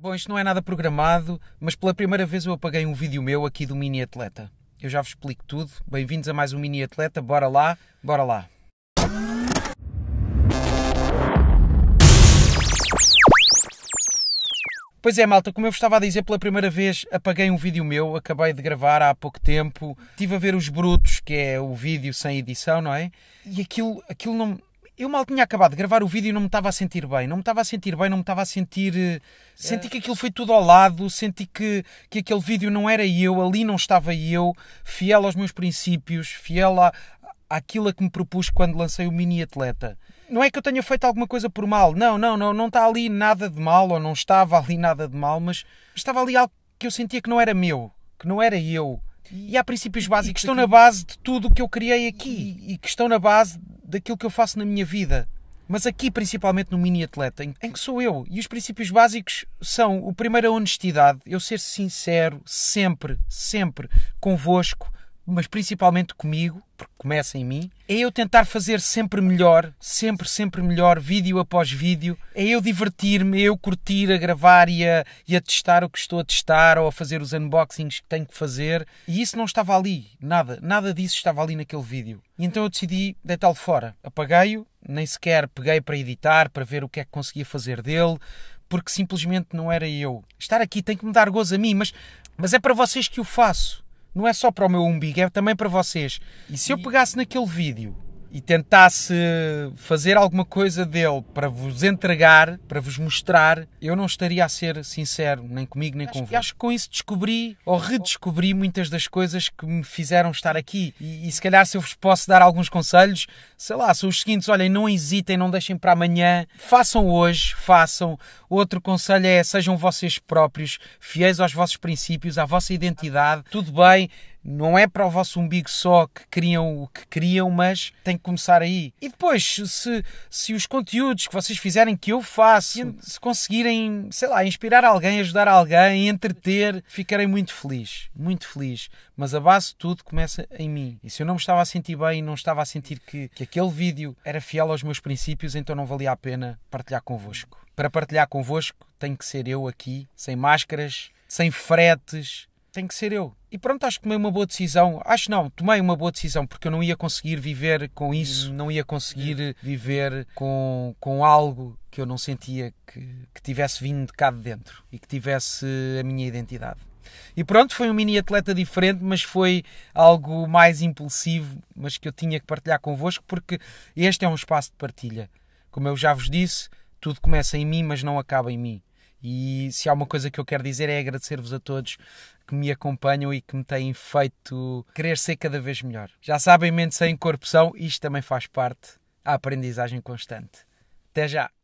Bom, isto não é nada programado, mas pela primeira vez eu apaguei um vídeo meu aqui do Mini Atleta. Eu já vos explico tudo. Bem-vindos a mais um Mini Atleta. Bora lá, bora lá. Pois é, malta, como eu vos estava a dizer pela primeira vez, apaguei um vídeo meu, acabei de gravar há pouco tempo. Estive a ver os Brutos, que é o vídeo sem edição, não é? E aquilo, aquilo não, eu mal tinha acabado de gravar o vídeo e não me estava a sentir bem. Não me estava a sentir bem, não me estava a sentir. Eh, senti é. que aquilo foi tudo ao lado, senti que, que aquele vídeo não era eu, ali não estava eu, fiel aos meus princípios, fiel à, àquilo a que me propus quando lancei o Mini Atleta. Não é que eu tenha feito alguma coisa por mal, não, não, não, não está ali nada de mal, ou não estava ali nada de mal, mas estava ali algo que eu sentia que não era meu, que não era eu. E há princípios básicos que tipo estão na base de tudo o que eu criei aqui e que estão na base daquilo que eu faço na minha vida. Mas aqui, principalmente no mini atleta, em, em que sou eu, e os princípios básicos são o primeiro a honestidade, eu ser sincero sempre, sempre convosco, mas principalmente comigo, porque começa em mim, é eu tentar fazer sempre melhor, sempre, sempre melhor, vídeo após vídeo, é eu divertir-me, é eu curtir a gravar e a, e a testar o que estou a testar ou a fazer os unboxings que tenho que fazer. E isso não estava ali, nada, nada disso estava ali naquele vídeo. E então eu decidi deitá-lo fora. Apaguei-o, nem sequer peguei para editar, para ver o que é que conseguia fazer dele, porque simplesmente não era eu. Estar aqui tem que me dar gozo a mim, mas, mas é para vocês que o faço não é só para o meu umbigo, é também para vocês. E se eu pegasse naquele vídeo e tentasse fazer alguma coisa dele para vos entregar, para vos mostrar, eu não estaria a ser sincero, nem comigo, nem acho, convosco. Acho que com isso descobri ou redescobri muitas das coisas que me fizeram estar aqui. E, e se calhar, se eu vos posso dar alguns conselhos, sei lá, são os seguintes: olhem, não hesitem, não deixem para amanhã, façam hoje, façam. Outro conselho é sejam vocês próprios, fiéis aos vossos princípios, à vossa identidade. Tudo bem não é para o vosso umbigo só que criam o que criam, mas tem que começar aí. E depois, se, se os conteúdos que vocês fizerem, que eu faço, se conseguirem, sei lá, inspirar alguém, ajudar alguém, entreter, ficarei muito feliz. Muito feliz. Mas a base de tudo começa em mim. E se eu não me estava a sentir bem, não estava a sentir que, que aquele vídeo era fiel aos meus princípios, então não valia a pena partilhar convosco. Para partilhar convosco, tem que ser eu aqui, sem máscaras, sem fretes. Tem que ser eu. E pronto, acho que tomei uma boa decisão. Acho não, tomei uma boa decisão porque eu não ia conseguir viver com isso, não ia conseguir viver com, com algo que eu não sentia que, que tivesse vindo de cá de dentro e que tivesse a minha identidade. E pronto, foi um mini atleta diferente, mas foi algo mais impulsivo, mas que eu tinha que partilhar convosco porque este é um espaço de partilha. Como eu já vos disse, tudo começa em mim, mas não acaba em mim. E se há uma coisa que eu quero dizer é agradecer-vos a todos que me acompanham e que me têm feito querer ser cada vez melhor. Já sabem, mente sem corrupção, isto também faz parte da aprendizagem constante. Até já!